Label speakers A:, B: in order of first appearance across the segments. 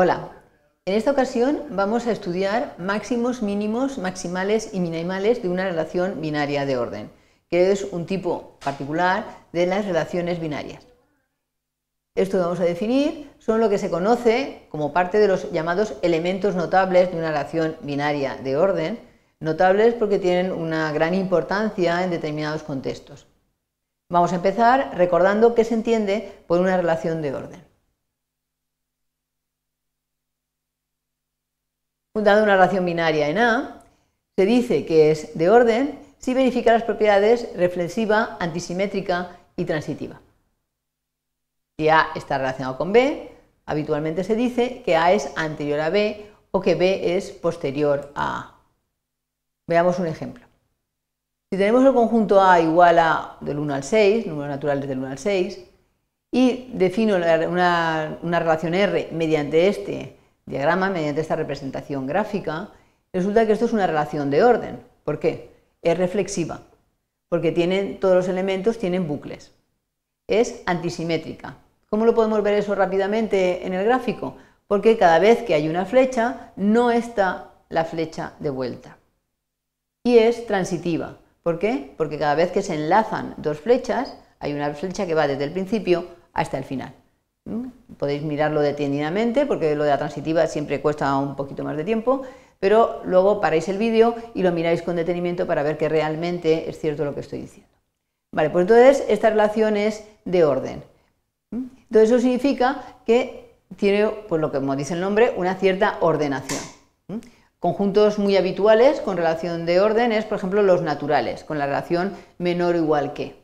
A: Hola, en esta ocasión vamos a estudiar máximos, mínimos, maximales y minimales de una relación binaria de orden, que es un tipo particular de las relaciones binarias. Esto vamos a definir son lo que se conoce como parte de los llamados elementos notables de una relación binaria de orden, notables porque tienen una gran importancia en determinados contextos. Vamos a empezar recordando qué se entiende por una relación de orden. Dado una relación binaria en A, se dice que es de orden si verifica las propiedades reflexiva, antisimétrica y transitiva. Si A está relacionado con B, habitualmente se dice que A es anterior a B o que B es posterior a A. Veamos un ejemplo. Si tenemos el conjunto A igual a del 1 al 6, números naturales del 1 al 6, y defino una, una relación R mediante este diagrama mediante esta representación gráfica, resulta que esto es una relación de orden. ¿Por qué? Es reflexiva, porque tienen, todos los elementos tienen bucles. Es antisimétrica. ¿Cómo lo podemos ver eso rápidamente en el gráfico? Porque cada vez que hay una flecha, no está la flecha de vuelta. Y es transitiva. ¿Por qué? Porque cada vez que se enlazan dos flechas, hay una flecha que va desde el principio hasta el final. ¿Mm? podéis mirarlo detenidamente porque lo de la transitiva siempre cuesta un poquito más de tiempo, pero luego paráis el vídeo y lo miráis con detenimiento para ver que realmente es cierto lo que estoy diciendo. Vale, pues entonces esta relación es de orden. ¿Mm? Entonces eso significa que tiene, pues lo que como dice el nombre, una cierta ordenación. ¿Mm? Conjuntos muy habituales con relación de orden es, por ejemplo, los naturales, con la relación menor o igual que.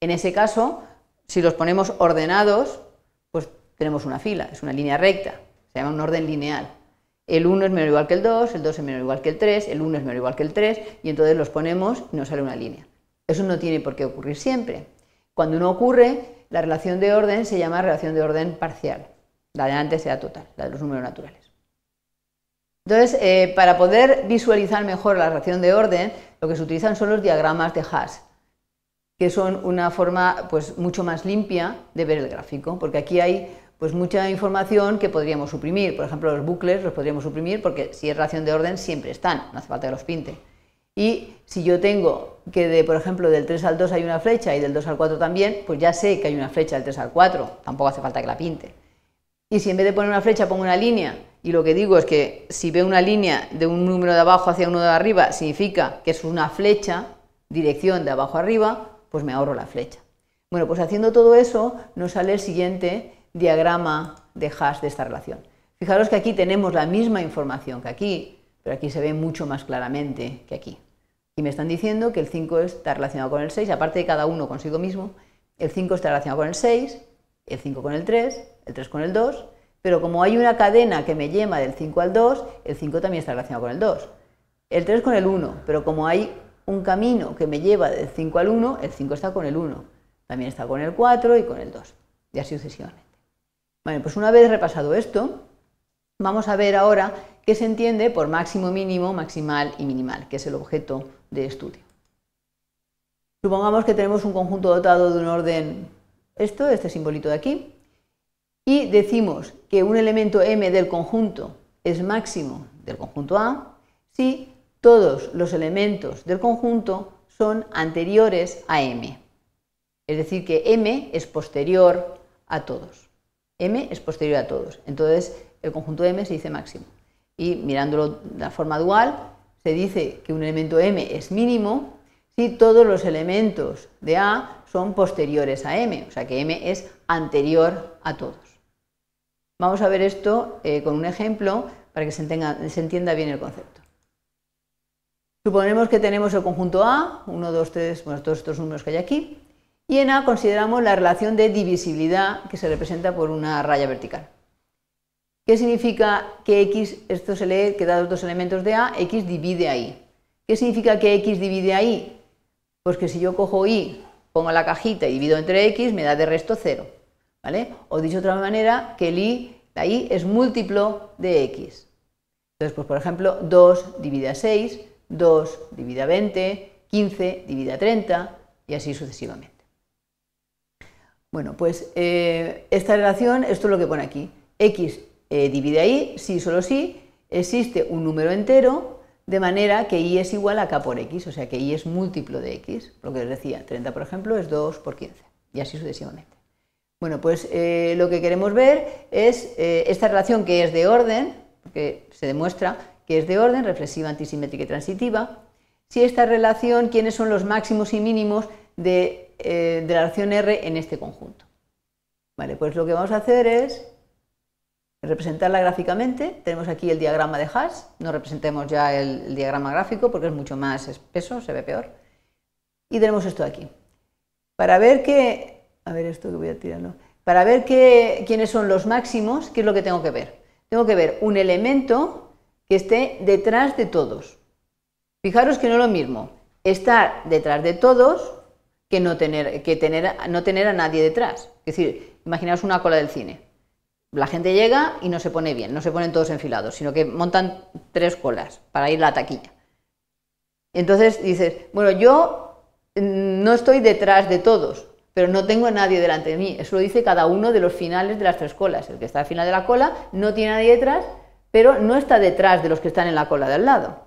A: En ese caso, si los ponemos ordenados, tenemos una fila, es una línea recta, se llama un orden lineal. El 1 es menor o igual que el 2, el 2 es menor o igual que el 3, el 1 es menor o igual que el 3, y entonces los ponemos y nos sale una línea. Eso no tiene por qué ocurrir siempre. Cuando no ocurre, la relación de orden se llama relación de orden parcial. La de antes era total, la de los números naturales. Entonces, eh, para poder visualizar mejor la relación de orden, lo que se utilizan son los diagramas de Haas, que son una forma pues, mucho más limpia de ver el gráfico, porque aquí hay pues mucha información que podríamos suprimir. Por ejemplo, los bucles los podríamos suprimir porque si es relación de orden siempre están, no hace falta que los pinte. Y si yo tengo que, de, por ejemplo, del 3 al 2 hay una flecha y del 2 al 4 también, pues ya sé que hay una flecha del 3 al 4, tampoco hace falta que la pinte. Y si en vez de poner una flecha pongo una línea, y lo que digo es que si veo una línea de un número de abajo hacia uno de arriba, significa que es una flecha, dirección de abajo arriba, pues me ahorro la flecha. Bueno, pues haciendo todo eso nos sale el siguiente diagrama de hash de esta relación. Fijaros que aquí tenemos la misma información que aquí, pero aquí se ve mucho más claramente que aquí. Y me están diciendo que el 5 está relacionado con el 6, aparte de cada uno consigo mismo, el 5 está relacionado con el 6, el 5 con el 3, el 3 con el 2, pero como hay una cadena que me lleva del 5 al 2, el 5 también está relacionado con el 2. El 3 con el 1, pero como hay un camino que me lleva del 5 al 1, el 5 está con el 1, también está con el 4 y con el 2, y así sucesivamente. Bueno, pues una vez repasado esto, vamos a ver ahora qué se entiende por máximo mínimo, maximal y minimal, que es el objeto de estudio. Supongamos que tenemos un conjunto dotado de un orden, esto, este simbolito de aquí, y decimos que un elemento m del conjunto es máximo del conjunto A si todos los elementos del conjunto son anteriores a m. Es decir, que m es posterior a todos. M es posterior a todos. Entonces, el conjunto M se dice máximo. Y mirándolo de la forma dual, se dice que un elemento M es mínimo si todos los elementos de A son posteriores a M, o sea que M es anterior a todos. Vamos a ver esto eh, con un ejemplo para que se, se entienda bien el concepto. Suponemos que tenemos el conjunto A, 1, 2, 3, bueno, todos estos números que hay aquí, y en A consideramos la relación de divisibilidad que se representa por una raya vertical. ¿Qué significa que X, esto se lee que da dos elementos de A, X divide a Y? ¿Qué significa que X divide a Y? Pues que si yo cojo Y, pongo la cajita y divido entre X, me da de resto 0. ¿Vale? O dicho de otra manera, que el Y, la Y es múltiplo de X. Entonces, pues por ejemplo, 2 divide a 6, 2 divide a 20, 15 divide a 30 y así sucesivamente. Bueno, pues eh, esta relación, esto es lo que pone aquí. X eh, divide a Y, sí, solo sí, existe un número entero, de manera que Y es igual a K por X, o sea que Y es múltiplo de X. Lo que les decía, 30 por ejemplo es 2 por 15, y así sucesivamente. Bueno, pues eh, lo que queremos ver es esta relación que es de orden, que se demuestra que es de orden, reflexiva, antisimétrica y transitiva. Si esta relación, quiénes son los máximos y mínimos de eh, de la acción R en este conjunto. Vale, pues lo que vamos a hacer es representarla gráficamente. Tenemos aquí el diagrama de hash, no representemos ya el, diagrama gráfico porque es mucho más espeso, se ve peor. Y tenemos esto aquí. Para ver que, a ver esto que voy a tirarlo, para ver que, quiénes son los máximos, ¿qué es lo que tengo que ver? Tengo que ver un elemento que esté detrás de todos. Fijaros que no es lo mismo estar detrás de todos que no tener, que tener, no tener a nadie detrás. Es decir, imaginaos una cola del cine. La gente llega y no se pone bien, no se ponen todos enfilados, sino que montan tres colas para ir a la taquilla. Entonces dices, bueno, yo mm, no estoy detrás de todos, pero no tengo a nadie delante de mí. Eso lo dice cada uno de los finales de las tres colas. El que está al final de la cola no tiene nadie detrás, pero no está detrás de los que están en la cola de al lado.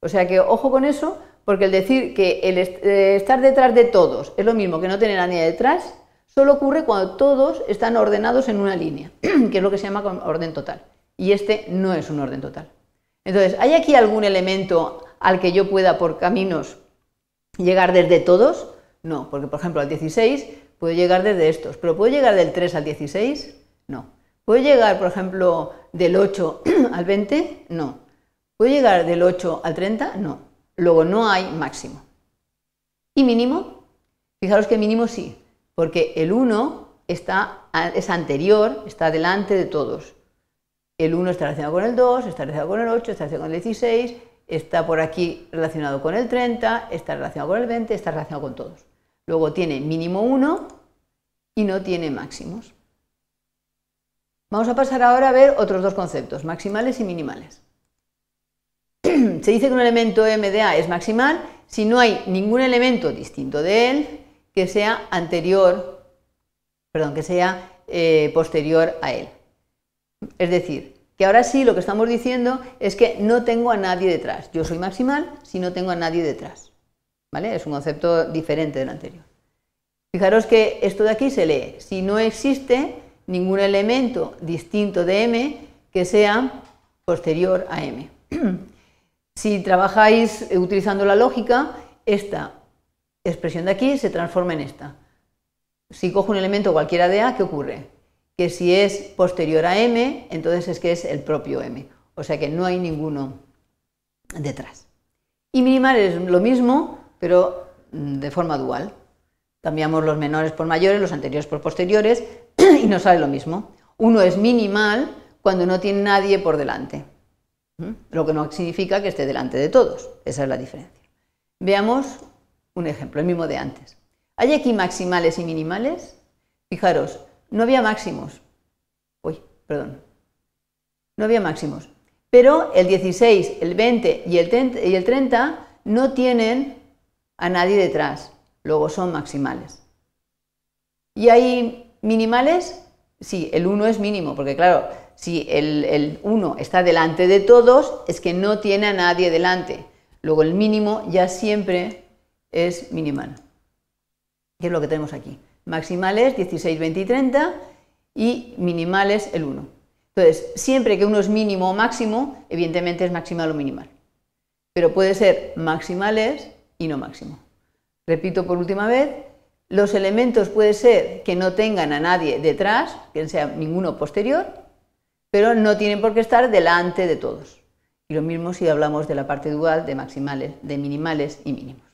A: O sea que ojo con eso, porque el decir que el eh, estar detrás de todos es lo mismo que no tener a nadie detrás, solo ocurre cuando todos están ordenados en una línea, que es lo que se llama orden total. Y este no es un orden total. Entonces, ¿hay aquí algún elemento al que yo pueda por caminos llegar desde todos? No, porque por ejemplo al 16 puedo llegar desde estos, pero ¿puedo llegar del 3 al 16? No. ¿Puedo llegar, por ejemplo, del 8 al 20? No. ¿Puedo llegar del 8 al 30? No. Luego no hay máximo. ¿Y mínimo? Fijaros que mínimo sí, porque el 1 está, es anterior, está delante de todos. El 1 está relacionado con el 2, está relacionado con el 8, está relacionado con el 16, está por aquí relacionado con el 30, está relacionado con el 20, está relacionado con todos. Luego tiene mínimo 1 y no tiene máximos. Vamos a pasar ahora a ver otros dos conceptos, maximales y minimales. se dice que un elemento MDA es maximal si no hay ningún elemento distinto de él que sea anterior, perdón, que sea eh, posterior a él. Es decir, que ahora sí lo que estamos diciendo es que no tengo a nadie detrás. Yo soy maximal si no tengo a nadie detrás. ¿Vale? Es un concepto diferente del anterior. Fijaros que esto de aquí se lee. Si no existe ningún elemento distinto de m que sea posterior a m. Si trabajáis eh, utilizando la lógica, esta expresión de aquí se transforma en esta. Si cojo un elemento cualquiera de A, ¿qué ocurre? Que si es posterior a M, entonces es que es el propio M. O sea que no hay ninguno detrás. Y minimal es lo mismo, pero mm, de forma dual. Cambiamos los menores por mayores, los anteriores por posteriores y nos sale lo mismo. Uno es minimal cuando no tiene nadie por delante. Lo que no significa que esté delante de todos. Esa es la diferencia. Veamos un ejemplo, el mismo de antes. ¿Hay aquí maximales y minimales? Fijaros, no había máximos. Uy, perdón. No había máximos. Pero el 16, el 20 y el 30 no tienen a nadie detrás. Luego son maximales. ¿Y hay minimales? Sí, el 1 es mínimo, porque claro, si el, 1 está delante de todos, es que no tiene a nadie delante. Luego el mínimo ya siempre es minimal, Qué es lo que tenemos aquí. Maximales 16, 20 y 30 y minimales el 1. Entonces, siempre que uno es mínimo o máximo, evidentemente es maximal o minimal. Pero puede ser maximales y no máximo. Repito por última vez, los elementos puede ser que no tengan a nadie detrás, que no sea ninguno posterior, pero no tienen por qué estar delante de todos. Y lo mismo si hablamos de la parte dual de maximales, de minimales y mínimos.